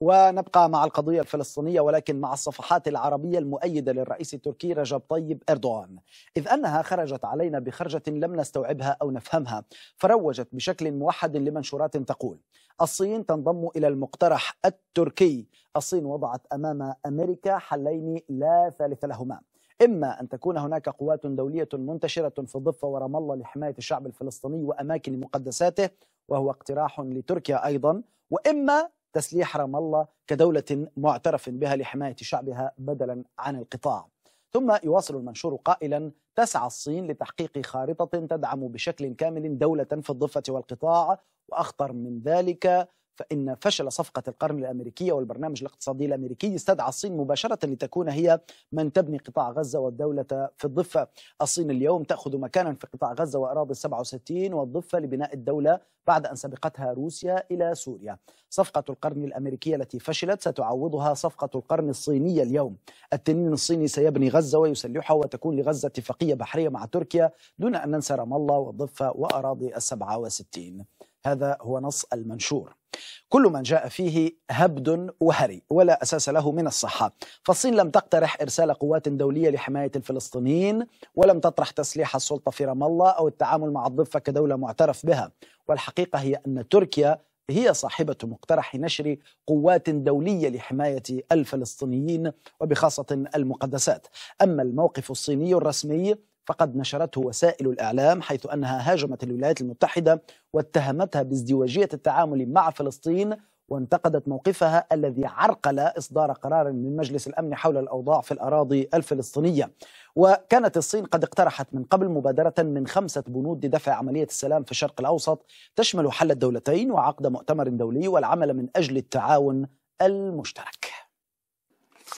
ونبقى مع القضية الفلسطينية ولكن مع الصفحات العربية المؤيدة للرئيس التركي رجب طيب أردوغان إذ أنها خرجت علينا بخرجة لم نستوعبها أو نفهمها فروجت بشكل موحد لمنشورات تقول الصين تنضم إلى المقترح التركي الصين وضعت أمام أمريكا حلين لا ثالث لهما إما أن تكون هناك قوات دولية منتشرة في الضفة ورام الله لحماية الشعب الفلسطيني وأماكن مقدساته وهو اقتراح لتركيا أيضا وإما تسليح رام الله كدولة معترف بها لحماية شعبها بدلا عن القطاع ثم يواصل المنشور قائلا تسعى الصين لتحقيق خارطة تدعم بشكل كامل دولة في الضفة والقطاع وأخطر من ذلك فإن فشل صفقة القرن الأمريكية والبرنامج الاقتصادي الأمريكي استدعى الصين مباشرة لتكون هي من تبني قطاع غزة والدولة في الضفة الصين اليوم تأخذ مكانا في قطاع غزة وأراضي 67 والضفة لبناء الدولة بعد أن سبقتها روسيا إلى سوريا صفقة القرن الأمريكية التي فشلت ستعوضها صفقة القرن الصينية اليوم التنين الصيني سيبني غزة ويسلحها وتكون لغزة اتفاقية بحرية مع تركيا دون أن ننسى رام الله والضفة وأراضي السبعة وستين هذا هو نص المنشور كل من جاء فيه هبد وهري ولا أساس له من الصحة فالصين لم تقترح إرسال قوات دولية لحماية الفلسطينيين ولم تطرح تسليح السلطة في رام الله أو التعامل مع الضفة كدولة معترف بها والحقيقة هي أن تركيا هي صاحبة مقترح نشر قوات دولية لحماية الفلسطينيين وبخاصة المقدسات أما الموقف الصيني الرسمي فقد نشرته وسائل الإعلام حيث أنها هاجمت الولايات المتحدة واتهمتها بازدواجية التعامل مع فلسطين وانتقدت موقفها الذي عرقل إصدار قرار من مجلس الأمن حول الأوضاع في الأراضي الفلسطينية وكانت الصين قد اقترحت من قبل مبادرة من خمسة بنود لدفع عملية السلام في الشرق الأوسط تشمل حل الدولتين وعقد مؤتمر دولي والعمل من أجل التعاون المشترك